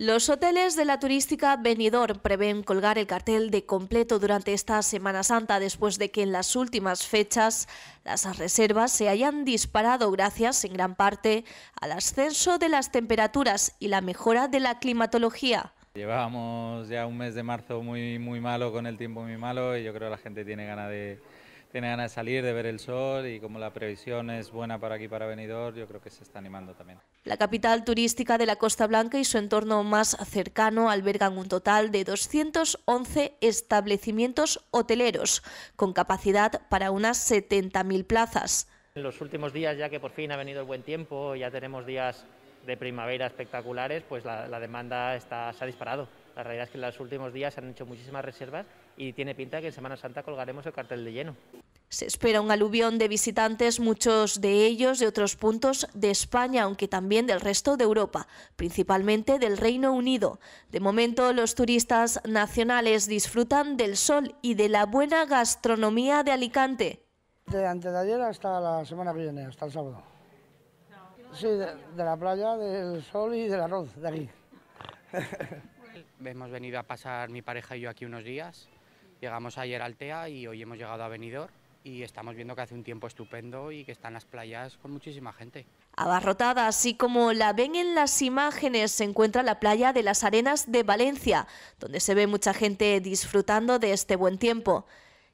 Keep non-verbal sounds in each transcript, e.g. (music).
Los hoteles de la turística Benidorm prevén colgar el cartel de completo durante esta Semana Santa después de que en las últimas fechas las reservas se hayan disparado gracias en gran parte al ascenso de las temperaturas y la mejora de la climatología. Llevábamos ya un mes de marzo muy, muy malo con el tiempo muy malo y yo creo que la gente tiene ganas de tiene ganas de salir, de ver el sol y como la previsión es buena para aquí, para Benidorm, yo creo que se está animando también. La capital turística de la Costa Blanca y su entorno más cercano albergan un total de 211 establecimientos hoteleros, con capacidad para unas 70.000 plazas. En los últimos días, ya que por fin ha venido el buen tiempo, ya tenemos días de primavera espectaculares, pues la, demanda está, se ha disparado. La realidad es que en los últimos días se han hecho muchísimas reservas y tiene pinta que en Semana Santa colgaremos el cartel de lleno. Se espera un aluvión de visitantes, muchos de ellos de otros puntos de España, aunque también del resto de Europa, principalmente del Reino Unido. De momento, los turistas nacionales disfrutan del sol y de la buena gastronomía de Alicante. De antes de ayer hasta la semana viene, hasta el sábado. Sí, de, la playa, del sol y del arroz, de aquí. (laughs) hemos venido a pasar mi pareja y yo aquí unos días. Llegamos ayer a Altea y hoy hemos llegado a Benidorm y estamos viendo que hace un tiempo estupendo y que están las playas con muchísima gente. Abarrotada, así como la ven en las imágenes, se encuentra la playa de las Arenas de Valencia, donde se ve mucha gente disfrutando de este buen tiempo.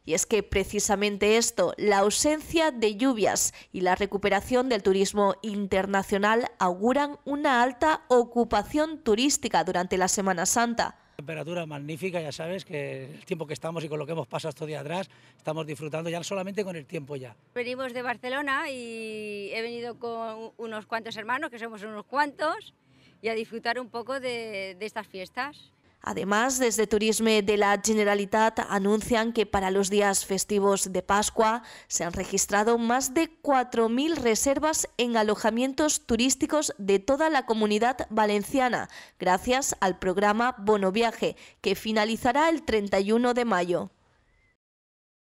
Y es que precisamente esto, la ausencia de lluvias y la recuperación del turismo internacional auguran una alta ocupación turística durante la Semana Santa. Temperatura magnífica, ya sabes que el tiempo que estamos y con lo que hemos pasado estos días atrás, estamos disfrutando ya solamente con el tiempo ya. Venimos de Barcelona y he venido con unos cuantos hermanos, que somos unos cuantos, y a disfrutar un poco de, de estas fiestas. Además, desde Turisme de la Generalitat anuncian que para los días festivos de Pascua se han registrado más de 4.000 reservas en alojamientos turísticos de toda la comunidad valenciana, gracias al programa Bono Viaje, que finalizará el 31 de mayo.